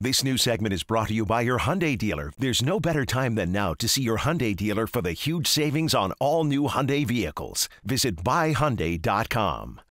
This new segment is brought to you by your Hyundai dealer. There's no better time than now to see your Hyundai dealer for the huge savings on all new Hyundai vehicles. Visit buyhyundai.com.